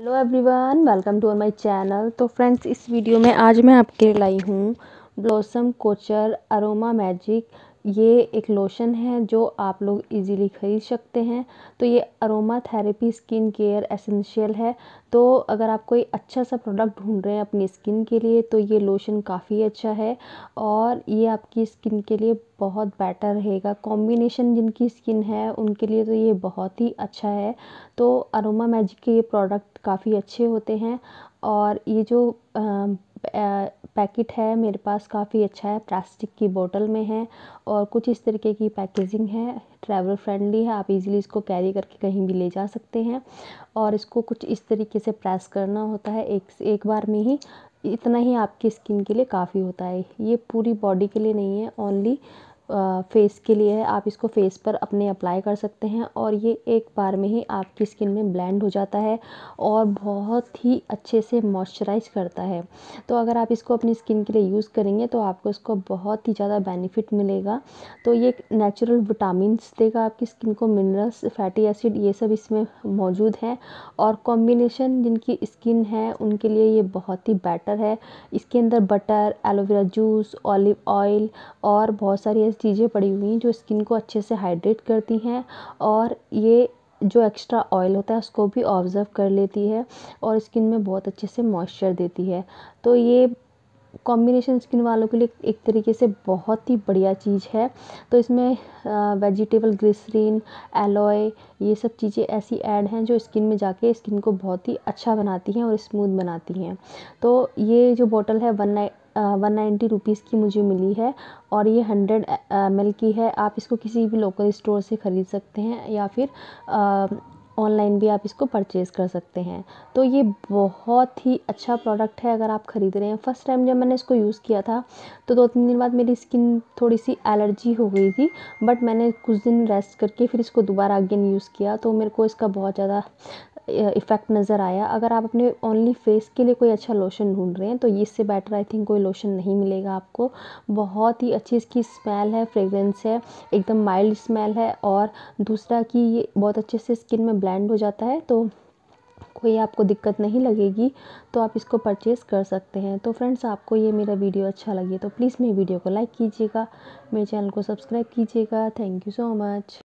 hello everyone welcome to my channel तो friends इस video में आज मैं आपके लाई हूँ ब्लॉसम कोचर अरोमा मैजिक ये एक लोशन है जो आप लोग इजीली खरीद सकते हैं तो ये aromatherapy skin care essential है तो अगर आप कोई अच्छा सा प्रोडक्ट ढूंढ रहे हैं अपनी स्किन के लिए तो ये लोशन काफ़ी अच्छा है और ये आपकी स्किन के लिए बहुत बेटर रहेगा कॉम्बिनेशन जिनकी स्किन है उनके लिए तो ये बहुत ही अच्छा है तो अरोमा मैजिक के ये प्रोडक्ट काफ़ी अच्छे होते हैं और ये जो आ, पैकेट है मेरे पास काफ़ी अच्छा है प्लास्टिक की बोतल में है और कुछ इस तरीके की पैकेजिंग है ट्रैवल फ्रेंडली है आप इजीली इसको कैरी करके कहीं भी ले जा सकते हैं और इसको कुछ इस तरीके से प्रेस करना होता है एक एक बार में ही इतना ही आपकी स्किन के लिए काफ़ी होता है ये पूरी बॉडी के लिए नहीं है ओनली फेस के लिए है आप इसको फेस पर अपने अप्लाई कर सकते हैं और ये एक बार में ही आपकी स्किन में ब्लेंड हो जाता है और बहुत ही अच्छे से मॉइस्चराइज करता है तो अगर आप इसको अपनी स्किन के लिए यूज़ करेंगे तो आपको इसको बहुत ही ज़्यादा बेनिफिट मिलेगा तो ये नेचुरल विटामिन देगा आपकी स्किन को मिनरल्स फैटी एसिड ये सब इसमें मौजूद हैं और कॉम्बिनेशन जिनकी स्किन है उनके लिए ये बहुत ही बेटर है इसके अंदर butter aloe vera juice olive oil और बहुत सारी चीज़ें पड़ी हुई हैं जो स्किन को अच्छे से हाइड्रेट करती हैं और ये जो एक्स्ट्रा ऑयल होता है उसको भी ऑब्ज़र्व कर लेती है और स्किन में बहुत अच्छे से मॉइस्चर देती है तो ये कॉम्बिनेशन स्किन वालों के लिए एक तरीके से बहुत ही बढ़िया चीज़ है तो इसमें वेजिटेबल ग्लिसरीन एलोए ये सब चीज़ें ऐसी ऐड हैं जो स्किन में जाके स्किन को बहुत ही अच्छा बनाती हैं और स्मूथ बनाती हैं तो ये जो बॉटल है one night one ninety rupees की मुझे मिली है और ये हंड्रेड एम एल की है आप इसको किसी भी लोकल स्टोर से ख़रीद सकते हैं या फिर ऑनलाइन भी आप इसको परचेज़ कर सकते हैं तो ये बहुत ही अच्छा प्रोडक्ट है अगर आप ख़रीद रहे हैं फ़र्स्ट टाइम जब मैंने इसको यूज़ किया था तो दो तीन दिन बाद मेरी स्किन थोड़ी सी एलर्जी हो गई थी बट मैंने कुछ दिन रेस्ट करके फिर इसको दोबारा अगेन यूज़ किया तो मेरे को इसका बहुत ज़्यादा इफ़ेक्ट नज़र आया अगर आप अपने ओनली फेस के लिए कोई अच्छा लोशन ढूंढ रहे हैं तो ये इससे बेटर आई थिंक कोई लोशन नहीं मिलेगा आपको बहुत ही अच्छी इसकी स्मेल है फ्रेगरेंस है एकदम माइल्ड स्मेल है और दूसरा कि ये बहुत अच्छे से स्किन में ब्लेंड हो जाता है तो कोई आपको दिक्कत नहीं लगेगी तो आप इसको परचेज़ कर सकते हैं तो फ्रेंड्स आपको ये मेरा वीडियो अच्छा लगे तो प्लीज़ मेरी वीडियो को लाइक कीजिएगा मेरे चैनल को सब्सक्राइब कीजिएगा थैंक यू सो मच